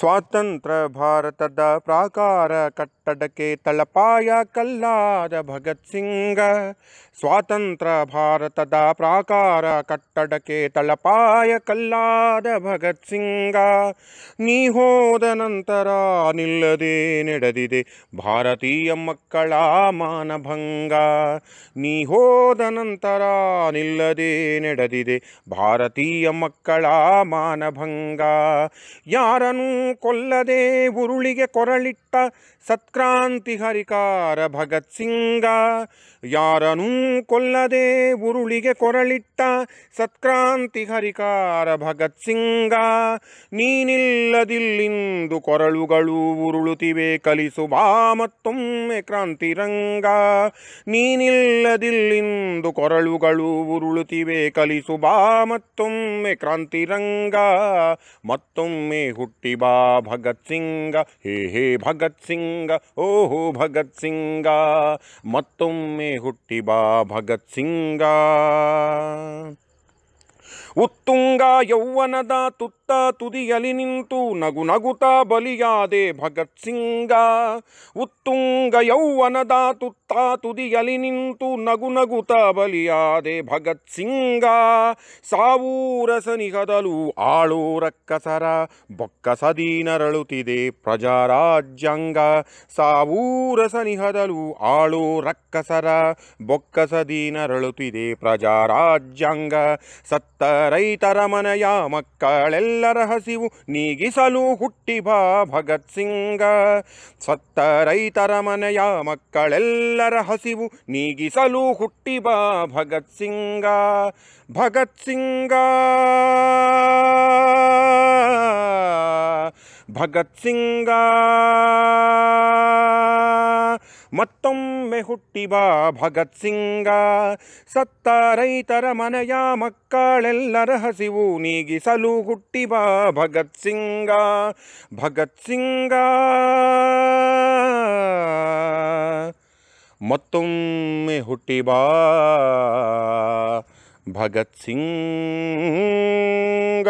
स्वातंत्र प्राकार कट ಕಟ್ಟಡಕ್ಕೆ ತಳಪಾಯ ಕಲ್ಲಾದ ಭಗತ್ ಸಿಂಗ ಸ್ವಾತಂತ್ರ ಭಾರತದ ಪ್ರಾಕಾರ ಕಟ್ಟಡಕ್ಕೆ ತಳಪಾಯ ಕಲ್ಲಾದ ಭಗತ್ ಸಿಂಗ ನೀ ಹೋದ ನಂತರ ನಿಲ್ಲದೆ ನಡೆದಿದೆ ಭಾರತೀಯ ಮಕ್ಕಳ ಮಾನಭಂಗ ನೀ ಹೋದ ನಂತರ ನಿಲ್ಲದೆ ನಡೆದಿದೆ ಭಾರತೀಯ ಮಕ್ಕಳ ಮಾನಭಂಗ ಯಾರನ್ನು ಕೊಲ್ಲದೆ ಉರುಳಿಗೆ ಕೊರಳಿಟ್ಟ ಸತ್ಕ ಕ್ರಾಂತಿ ಹರಿಕಾರ ಭಗತ್ ಸಿಂಗ ಯಾರನೂ ಕೊಲ್ಲದೆ ಉರುಳಿಗೆ ಕೊರಳಿಟ್ಟ ಸತ್ಕ್ರಾಂತಿ ಹರಿಕಾರ ಭಗತ್ ಸಿಂಗ ನೀನಿಲ್ಲದಿಲ್ಲಿಂದು ಕೊರಳುಗಳು ಉರುಳುತಿವೆ ಕಲಿಸು ಬಾ ಮತ್ತೊಮ್ಮೆ ಕ್ರಾಂತಿ ರಂಗ ನೀನಿಲ್ಲದಿಲ್ಲಿಂದು ಕೊರಳುಗಳು ಉರುಳುತಿವೆ ಕಲಿಸು ಬಾ ಮತ್ತೊಮ್ಮೆ ಕ್ರಾಂತಿ ರಂಗ ಮತ್ತೊಮ್ಮೆ ಹುಟ್ಟಿ ಬಾ ಭಗತ್ ಸಿಂಗ ಹೇ ಹೇ ಭಗತ್ ಸಿಂಗ ಓಹೋ ಭಗತ್ ಸಿಂಗ ಮತ್ತೊಮ್ಮೆ ಹುಟ್ಟಿಬಾ ಭಗತ್ ಸಿಂಗ ಉತ್ತುಂಗ ಯೌವನದ ತುತ್ತ ಸುತ್ತ ತುದಿಯಲಿ ನಿಂತು ನಗು ನಗುತ ಬಲಿಯಾದೆ ಭಗತ್ ಸಿಂಗ ಉತ್ತುಂಗ ಯೌವನದ ತುತ್ತ ತುದಿಯಲಿ ನಿಂತು ನಗು ನಗುತ್ತಾ ಬಲಿಯಾದೆ ಭಗತ್ ಸಿಂಗ ಸಾವೂರಸನಿಗದಲು ಆಳು ರಕ್ಕಸರ ಬೊಕ್ಕಸದಿ ನರಳುತ್ತಿದೆ ಸಾವೂರ ಸನಿಹದಲು ಆಳು ರಕ್ಕಸರ ಪ್ರಜಾರಾಜ್ಯಂಗ ನರಳುತ್ತಿದೆ ಪ್ರಜಾರಾಜ್ಯಾಂಗ ಸತ್ತ ರೈತರ ಮನೆಯ ಮಕ್ಕಳೆಲ್ಲ ಎಲ್ಲರ ಹಸಿವು ನೀಗಿಸಲು ಹುಟ್ಟಿ ಬಾ ಭಗತ್ ಸಿಂಗ ಸತ್ತ ರೈತರ ಮನೆಯ ಮಕ್ಕಳೆಲ್ಲರ ಹಸಿವು ನೀಗಿಸಲು ಹುಟ್ಟಿ ಬಾ ಭಗತ್ ಸಿಂಗ ಭಗತ್ ಸಿಂಗ ಭಗತ್ ಸಿಂಗ ಮತ್ತೊಮ್ಮೆ ಹುಟ್ಟಿ ಭಗತ್ ಸಿಂಗ ಸತ್ತ ರೈತರ ಮನೆಯ ಮಕ್ಕಳೆಲ್ಲರ ಹಸಿವು ನೀಗಿಸಲು ಹುಟ್ಟಿ ಬಾ ಭಗತ್ ಸಿಂಗ ಭಗತ್ ಸಿಂಗ ಮತ್ತೊಮ್ಮೆ ಹುಟ್ಟಿ ಬಾ ಭಗತ್ ಸಿಂಗ